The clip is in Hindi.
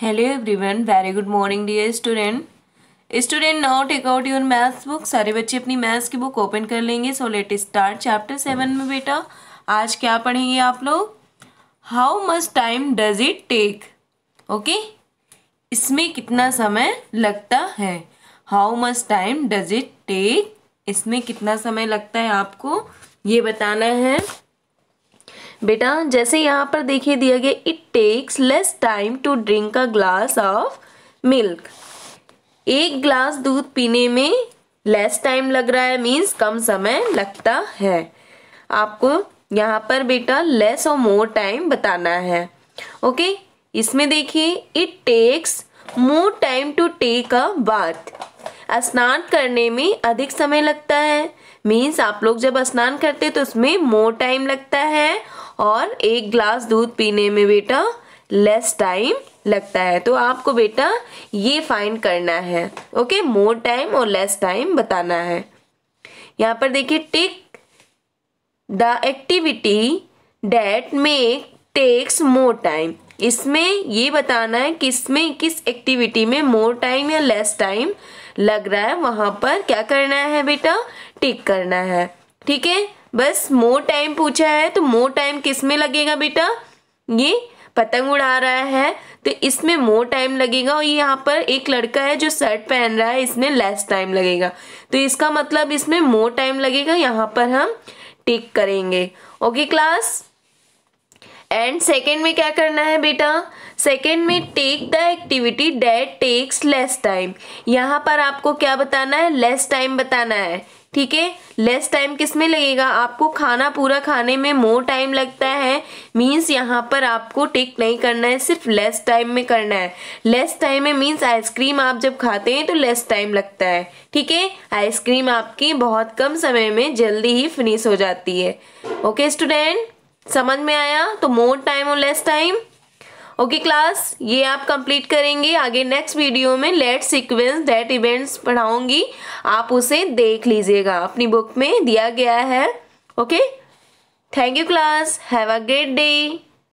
hello everyone very good morning the student student now take out your maths book सारे बच्चे अपनी मैथ्स की बुक ओपन कर लेंगे so let start chapter seven में बेटा आज क्या पढ़ेंगे आप लोग how much time does it take okay इसमें कितना समय लगता है how much time does it take इसमें कितना समय लगता है आपको ये बताना है बेटा जैसे यहाँ पर देखिए दिया गया it takes less time to drink a glass of milk एक ग्लास दूध पीने में लेस टाइम लग रहा है मीन्स कम समय लगता है आपको यहाँ पर बेटा लेस और मोर टाइम बताना है ओके इसमें देखिए it takes more time to take a bath स्नान करने में अधिक समय लगता है मीन्स आप लोग जब स्नान करते हैं तो उसमें मोर टाइम लगता है और एक ग्लास दूध पीने में बेटा लेस टाइम लगता है तो आपको बेटा ये फाइंड करना है ओके मोर टाइम और लेस टाइम बताना है यहाँ पर देखिए tick the activity that make takes more time इसमें ये बताना है किसमें किस एक्टिविटी में मोर टाइम या लेस टाइम लग रहा है वहाँ पर क्या करना है बेटा टिक करना है ठीक है बस मोर टाइम पूछा है तो मोर टाइम किस में लगेगा बेटा ये पतंग उड़ा रहा है तो इसमें मोर टाइम लगेगा और यहाँ पर एक लड़का है जो शर्ट पहन रहा है इसमें लेस टाइम लगेगा तो इसका मतलब इसमें मोर टाइम लगेगा यहाँ पर हम टिक करेंगे ओके क्लास एंड सेकेंड में क्या करना है बेटा सेकेंड में take the activity that takes less time यहाँ पर आपको क्या बताना है लेस टाइम बताना है ठीक है लेस टाइम किस में लगेगा आपको खाना पूरा खाने में मोर टाइम लगता है मीन्स यहाँ पर आपको टिक नहीं करना है सिर्फ लेस टाइम में करना है लेस टाइम में मीन्स आइसक्रीम आप जब खाते हैं तो लेस टाइम लगता है ठीक है आइसक्रीम आपकी बहुत कम समय में जल्दी ही फिनिश हो जाती है ओके स्टूडेंट समझ में आया तो मोर टाइम और लेस टाइम ओके क्लास ये आप कंप्लीट करेंगे आगे नेक्स्ट वीडियो में लेट सीक्वेंस डेट इवेंट्स पढ़ाऊंगी आप उसे देख लीजिएगा अपनी बुक में दिया गया है okay thank you class have a great day